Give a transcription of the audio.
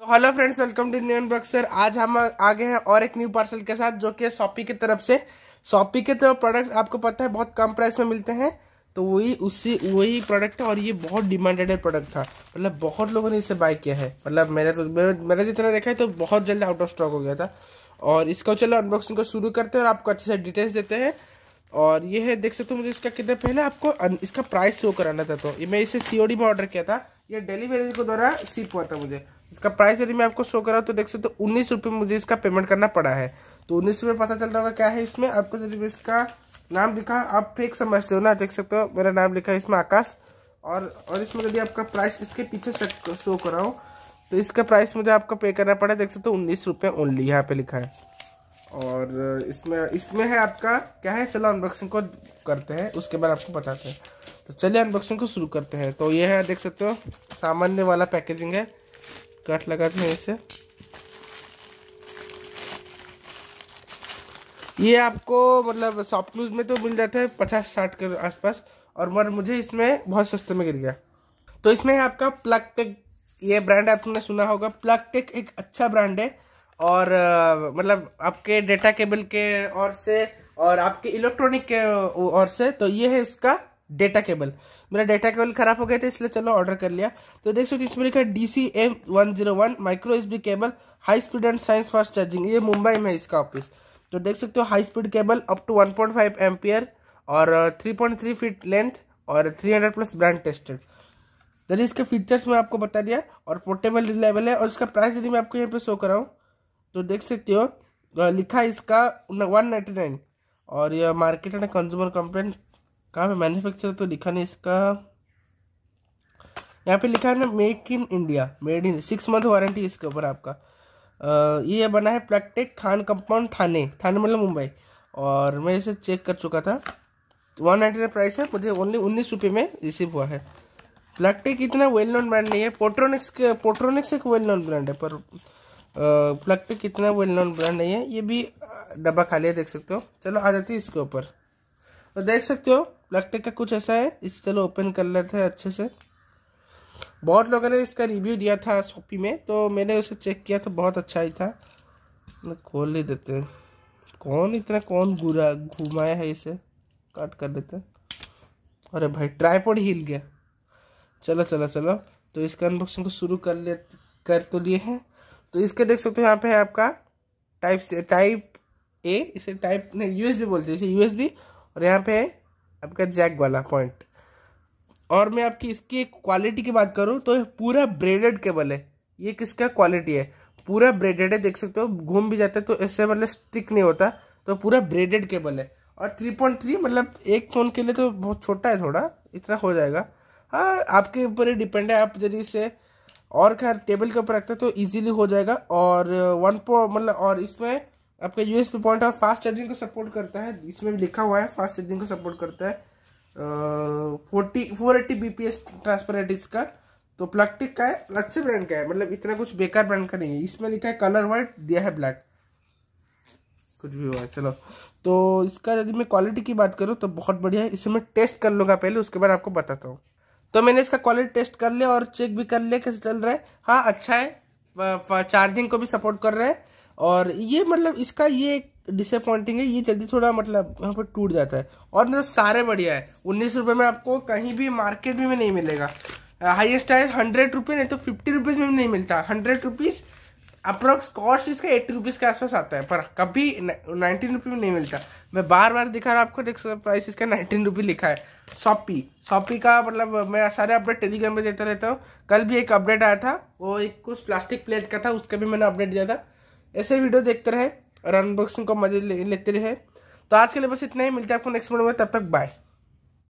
तो hello friends welcome to new Buxar आज हम आ गए हैं और एक न्यू पार्सल के साथ जो कि शॉपी की तरफ से शॉपी के तो प्रोडक्ट आपको पता है बहुत कम प्राइस में मिलते हैं तो वही उसी वही प्रोडक्ट है और ये बहुत डिमांडेड प्रोडक्ट था मतलब बहुत लोगों ने इसे बाय किया है मतलब मैंने तो मैंने जितना देखा है तो बहुत जल्द आउट ऑफ स्टॉक हो गया था और इसका चलो अनबॉक्सिंग को शुरू करते हैं और आपको अच्छे से डिटेल्स देते हैं और ये है देख सकते हो मुझे इसका कितना पहले आपको इसका प्राइस शो कराना था तो मैं इसे सी में ऑर्डर किया था ये डिलीवरी के द्वारा सीप हुआ था मुझे इसका प्राइस यदि मैं आपको शो करा तो देख सकते तो उन्नीस रुपये मुझे इसका पेमेंट करना पड़ा है तो उन्नीस रुपये पता चल रहा होगा क्या है इसमें आपको यदि इसका नाम लिखा आप फेक समझते हो ना देख सकते हो मेरा नाम लिखा है इसमें आकाश और और इसमें यदि आपका प्राइस इसके पीछे से शो कराऊँ तो इसका प्राइस मुझे आपको पे करना पड़ा देख सकते हो उन्नीस रुपये ओनली यहाँ पे लिखा है और इसमें इसमें है आपका क्या है चलो अनबॉक्सिंग को करते हैं उसके बाद आपको बताते हैं तो चलिए अनबॉक्सिंग को शुरू करते हैं तो ये है देख सकते हो सामान्य वाला पैकेजिंग है कट लगाते हैं इसे ये आपको मतलब शॉपक्लूज क्लूज में तो मिल जाता है पचास साठ के आसपास और मगर मुझे इसमें बहुत सस्ते में गिर गया तो इसमें है आपका प्लग टेक ये ब्रांड आपने सुना होगा प्लग टेक एक अच्छा ब्रांड है और आ, मतलब आपके डेटा केबल के और से और आपके इलेक्ट्रॉनिक के और से तो ये है इसका डेटा केबल मेरा डेटा केबल खराब हो गया था इसलिए चलो ऑर्डर कर लिया तो देख सकते इसमें लिखा है D C M one zero one micro S B cable high speed and science fast charging ये मुंबई में है इसका ऑफिस तो देख सकते हो high speed cable up to one point five ampere और three point three feet length और three hundred plus brand tested जैसे इसके फीचर्स मैं आपको बता दिया और पोर्टेबल रिलेबल है और इसका प्राइस यदि मैं आपको यहाँ पे शो कराऊँ तो देख सकते हो uh, लिखा है इसका वन नाइन्टी नाइन और यह मार्केट एंड कंज्यूमर कंप्लेंट कहाँ पे मैन्युफैक्चर तो लिखा नहीं इसका यहाँ पे लिखा है ना make in India made in six month warranty इसके ऊपर आपका आ, ये बना है प्लेटेक खान कंपाउंड थाने थाने मतलब मुंबई और मैं इसे चेक कर चुका था वन नाइन्टी नाइन प्राइस है मुझे ओनली उन्नीस रुपये में रिसीव हुआ है प्लेटेक इतना वेल नोन ब्रांड नहीं है पोट्रोनिक्स के पोट्रोनिक्स एक वेल नोन ब्रांड है पर प्लेटेक इतना वेल नोन ब्रांड नहीं है ये भी डब्बा खाली है देख सकते हो चलो आ जाती है इसके ऊपर और तो देख सकते हो लगते का कुछ ऐसा है इस चलो ओपन कर लेते हैं अच्छे से बहुत लोगों ने इसका रिव्यू दिया था शॉपी में तो मैंने उसे चेक किया तो बहुत अच्छा ही था खोल ही देते हैं कौन इतना कौन घुरा घुमाया है इसे कट कर देते हैं अरे भाई ट्राईपोड हिल गया चलो चलो चलो तो इसका अनबॉक्सिंग को शुरू कर ले कर तो लिए हैं तो इसके देख सकते हो यहाँ पे है आपका टाइप से टाइप ए इसे टाइप नहीं यूएसबी बोलते हैं इसे यूएसबी और यहाँ पे है आपका जैक वाला पॉइंट और मैं आपकी इसकी क्वालिटी की बात करूँ तो पूरा ब्रेडेड केबल है ये किसका क्वालिटी है पूरा ब्रेडेड है देख सकते हो घूम भी जाता है तो इससे मतलब स्टिक नहीं होता तो पूरा ब्रेडेड केबल है और थ्री पॉइंट थ्री मतलब एक फ़ोन के लिए तो बहुत छोटा है थोड़ा इतना हो जाएगा हाँ आपके ऊपर ही डिपेंड है आप यदि इसे और खैर टेबल के ऊपर रखते तो इजीली हो जाएगा और वन uh, पो मतलब और इसमें आपका यूएसपी पॉइंट और फास्ट चार्जिंग को सपोर्ट करता है इसमें भी लिखा हुआ है फास्ट चार्जिंग को सपोर्ट करता है forty four eighty B P S transparent इसका तो प्लास्टिक का है अच्छे ब्रांड का है मतलब इतना कुछ बेकार ब्रांड का नहीं है इसमें लिखा है कलर वाइट दिया है ब्लैक कुछ भी हुआ है चलो तो इसका यदि मैं क्वालिटी की बात करूँ तो बहुत बढ़िया है इसे मैं टेस्ट कर लूँगा पहले उसके बाद आपको बताता हूँ तो मैंने इसका क्वालिटी टेस्ट कर लिया और चेक भी कर लिया कैसे चल रहा है हाँ अच्छा है चार्जिंग को भी सपोर्ट कर रहा है और ये मतलब इसका ये डिसअपॉइंटिंग है ये जल्दी थोड़ा मतलब यहाँ पर टूट जाता है और मतलब सारे बढ़िया है उन्नीस रुपये में आपको कहीं भी मार्केट में नहीं मिलेगा हाईएस्ट uh, है हंड्रेड रुपये नहीं तो फिफ्टी रुपीज़ में भी नहीं मिलता हंड्रेड रुपीज़ अप्रोक्स कॉस्ट इसका एट्टी रुपीज़ के आसपास आता है पर कभी नाइनटीन रुपये में नहीं मिलता मैं बार बार दिखा रहा आपको देख प्राइस इसका नाइनटीन रुपी लिखा है शॉपी शॉपी का मतलब मैं सारे अपडेट टेलीग्राम पर देता रहता हूँ कल भी एक अपडेट आया था वो एक कुछ प्लास्टिक प्लेट का था उसका भी मैंने अपडेट दिया था ऐसे वीडियो देखते रहे और अनबॉक्सिंग को मजे ले, लेते रहे तो आज के लिए बस इतना ही मिलता है आपको नेक्स्ट वीडियो में तब तक बाय